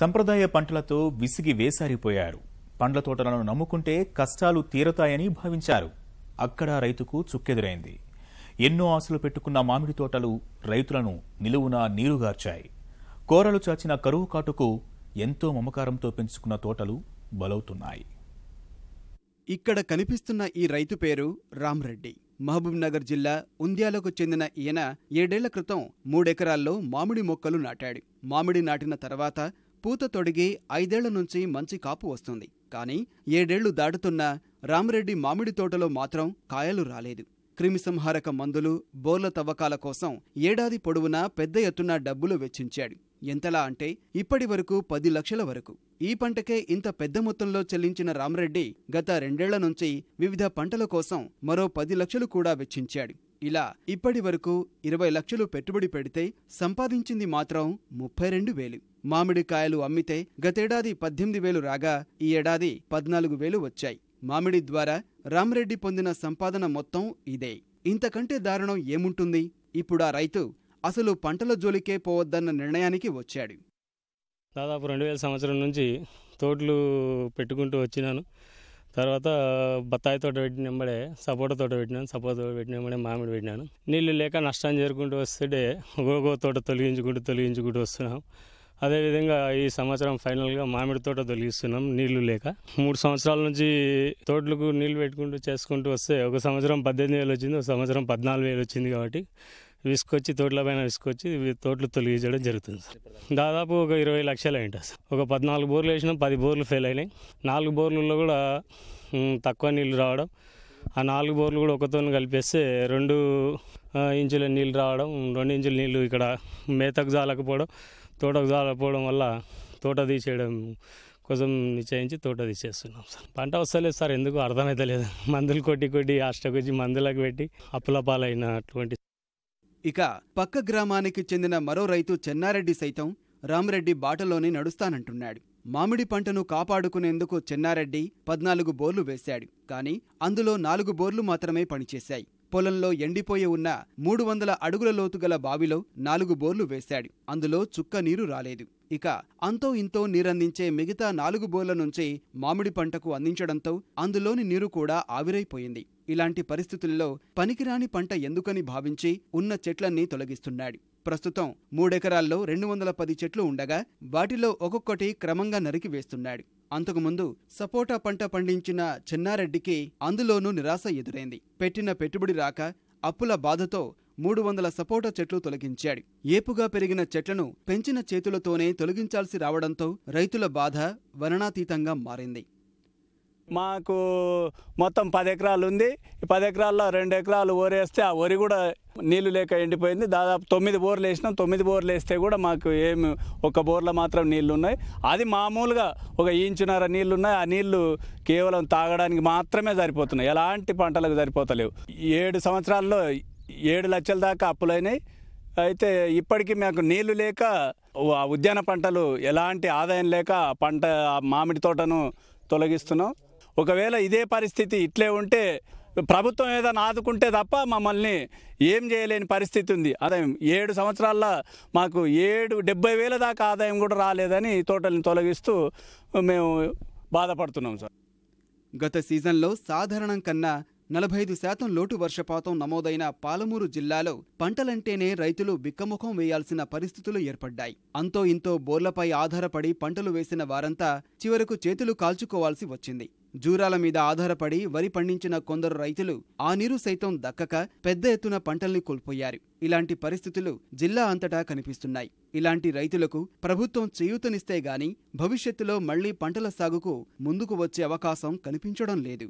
సంప్రదాయ పంటలతో విసిగి వేసారిపోయారు పండ్ల తోటలను నమ్ముకుంటే కష్టాలు తీరతాయని భావించారు అక్కడ రైతుకు చుక్కెదురైంది ఎన్నో ఆశలు పెట్టుకున్న మామిడి తోటలు రైతులను నిలువున నీరుగార్చాయి కోరలు చాచిన కరువు కాటుకు ఎంతో మమకారంతో పెంచుకున్న తోటలు బలవుతున్నాయి ఇక్కడ కనిపిస్తున్న ఈ రైతు పేరు రామ్రెడ్డి మహబూబ్నగర్ జిల్లా ఉంద్యాలకు చెందిన ఈయన ఏడేళ్ల క్రితం మూడెకరాల్లో మామిడి మొక్కలు నాటాడు మామిడి నాటిన తర్వాత పూత తొడిగి ఐదేళ్ల నుంచి మంచి కాపు వస్తుంది కానీ ఏడేళ్లు దాటుతున్నా రామరెడ్డి మామిడి తోటలో మాత్రం కాయలు రాలేదు క్రిమిసంహారక మందులు బోర్ల తవ్వకాల కోసం ఏడాది పొడవునా పెద్ద ఎత్తున డబ్బులు వెచ్చించాడు ఎంతలా అంటే ఇప్పటి వరకు పది లక్షల వరకు ఈ పంటకే ఇంత పెద్ద మొత్తంలో చెల్లించిన రామరెడ్డి గత రెండేళ్ల నుంచి వివిధ పంటల కోసం మరో పది లక్షలు కూడా వెచ్చించాడు ఇలా ఇప్పటి వరకు ఇరవై లక్షలు పెట్టుబడి పెడితే సంపాదించింది మాత్రం ముప్పై రెండు వేలు మామిడికాయలు అమ్మితే గతేడాది పద్దెనిమిది వేలు రాగా ఈ ఏడాది పద్నాలుగు వేలు వచ్చాయి మామిడి ద్వారా రామ్రెడ్డి పొందిన సంపాదన మొత్తం ఇదే ఇంతకంటే దారుణం ఏముంటుంది ఇప్పుడా రైతు అసలు పంటల జోలికే పోవద్దన్న నిర్ణయానికి వచ్చాడు దాదాపు రెండు వేల సంవత్సరం నుంచి తోటలు పెట్టుకుంటూ వచ్చినాను తర్వాత బత్తాయి తోట పెట్టిన వెంబడే సపోటా తోట పెట్టినాను సపోటా తోట పెట్టిన వెంబడే మామిడి పెట్టినాను నీళ్ళు లేక నష్టం చేరుకుంటూ వస్తుంటే గోగో తోట తొలగించుకుంటూ తొలగించుకుంటూ వస్తున్నాం అదేవిధంగా ఈ సంవత్సరం ఫైనల్గా మామిడి తోట తొలగిస్తున్నాం నీళ్లు లేక మూడు సంవత్సరాల నుంచి తోటలకు నీళ్లు పెట్టుకుంటూ చేసుకుంటూ వస్తే ఒక సంవత్సరం పద్దెనిమిది వేలు వచ్చింది ఒక సంవత్సరం పద్నాలుగు వేలు వచ్చింది కాబట్టి విసుకొచ్చి తోటల పైన విసుకొచ్చి తోటలు తొలగించడం జరుగుతుంది సార్ దాదాపు ఒక ఇరవై లక్షలు అయింట సార్ ఒక పద్నాలుగు బోర్లు వేసినాం పది బోర్లు ఫెయిల్ అయినాయి నాలుగు బోర్లలో కూడా తక్కువ నీళ్ళు రావడం ఆ నాలుగు బోర్లు కూడా ఒకతో కలిపేస్తే రెండు ఇంచుల నీళ్ళు రావడం రెండు ఇంచుల నీళ్ళు ఇక్కడ మేతకు జాలకపోవడం తోటకు జాలకపోవడం వల్ల తోట తీసేయడం కోసం నిశ్చయించి తోట తీసేస్తున్నాం సార్ పంట వస్తలేదు సార్ ఎందుకు లేదు మందులు కొట్టి కొట్టి అష్టకొచ్చి మందులకు పెట్టి అప్పులపాలైనటువంటి ఇక పక్క గ్రామానికి చెందిన మరో రైతు చెన్నారెడ్డి సైతం రామరెడ్డి బాటలోనే నడుస్తానంటున్నాడు మామిడి పంటను కాపాడుకునేందుకు చెన్నారెడ్డి పద్నాలుగు బోర్లు వేశాడు కాని అందులో నాలుగు బోర్లు మాత్రమే పనిచేశాయి పొలంలో ఎండిపోయి ఉన్న మూడు వందల అడుగుల లోతుగల బావిలో నాలుగు బోర్లు వేశాడు అందులో చుక్క నీరు రాలేదు ఇక అంతో ఇంతో నీరందించే మిగతా నాలుగు బోర్ల నుంచి మామిడి పంటకు అందించడంతో అందులోని నీరు కూడా ఆవిరైపోయింది ఇలాంటి పరిస్థితుల్లో పనికిరాని పంట ఎందుకని భావించి ఉన్న చెట్లన్నీ తొలగిస్తున్నాడు ప్రస్తుతం మూడెకరాల్లో రెండు వందల పది చెట్లు ఉండగా వాటిలో ఒక్కొక్కటి క్రమంగా నరికి వేస్తున్నాడు అంతకుముందు సపోటా పంట పండించిన చెన్నారెడ్డికి అందులోనూ నిరాశ ఎదురైంది పెట్టిన పెట్టుబడి రాక అప్పుల బాధతో మూడు వందల సపోటా చెట్లు తొలగించాడు ఏపుగా పెరిగిన చెట్లను పెంచిన చేతులతోనే తొలగించాల్సి రావడంతో రైతుల బాధ వరణాతీతంగా మారింది మాకు మొత్తం పది ఎకరాలు ఉంది ఈ పది ఎకరాల్లో రెండు ఎకరాలు ఓరేస్తే ఆ వరి కూడా నీళ్ళు లేక ఎండిపోయింది దాదాపు తొమ్మిది బోర్లు వేసినాం తొమ్మిది బోర్లు వేస్తే కూడా మాకు ఏమి ఒక బోర్లో మాత్రం నీళ్లు ఉన్నాయి అది మామూలుగా ఒక ఇంచున్నర నీళ్ళు ఉన్నాయి ఆ నీళ్లు కేవలం తాగడానికి మాత్రమే సరిపోతున్నాయి ఎలాంటి పంటలకు సరిపోతలేవు ఏడు సంవత్సరాల్లో ఏడు లక్షల దాకా అప్పులైనాయి అయితే ఇప్పటికీ మాకు నీళ్లు లేక ఉద్యాన పంటలు ఎలాంటి ఆదాయం లేక పంట మామిడి తోటను తొలగిస్తున్నాం ఒకవేళ ఇదే పరిస్థితి ఇట్లే ఉంటే ప్రభుత్వం ఏదైనా ఆదుకుంటే తప్ప మమ్మల్ని ఏం చేయలేని పరిస్థితి ఉంది ఆదాయం ఏడు సంవత్సరాల్లో మాకు ఏడు డెబ్బై వేల దాకా ఆదాయం కూడా రాలేదని తోటల్ని తొలగిస్తూ మేము బాధపడుతున్నాం సార్ గత సీజన్లో సాధారణం కన్నా నలభై ఐదు శాతం లోటు వర్షపాతం నమోదైన పాలమూరు జిల్లాలో పంటలంటేనే రైతులు బిక్కముఖం వేయాల్సిన పరిస్థితులు ఏర్పడ్డాయి అంతో ఇంతో బోర్లపై ఆధారపడి పంటలు వేసిన వారంతా చివరకు చేతులు కాల్చుకోవాల్సి వచ్చింది జూరాల మీద ఆధారపడి వరి పండించిన కొందరు రైతులు ఆ నీరు సైతం దక్కక పెద్ద ఎత్తున పంటల్ని కోల్పోయారు ఇలాంటి పరిస్థితులు జిల్లా అంతటా కనిపిస్తున్నాయి ఇలాంటి రైతులకు ప్రభుత్వం చేయూతనిస్తే గాని భవిష్యత్తులో మళ్లీ పంటల సాగుకు ముందుకు వచ్చే అవకాశం కనిపించడం లేదు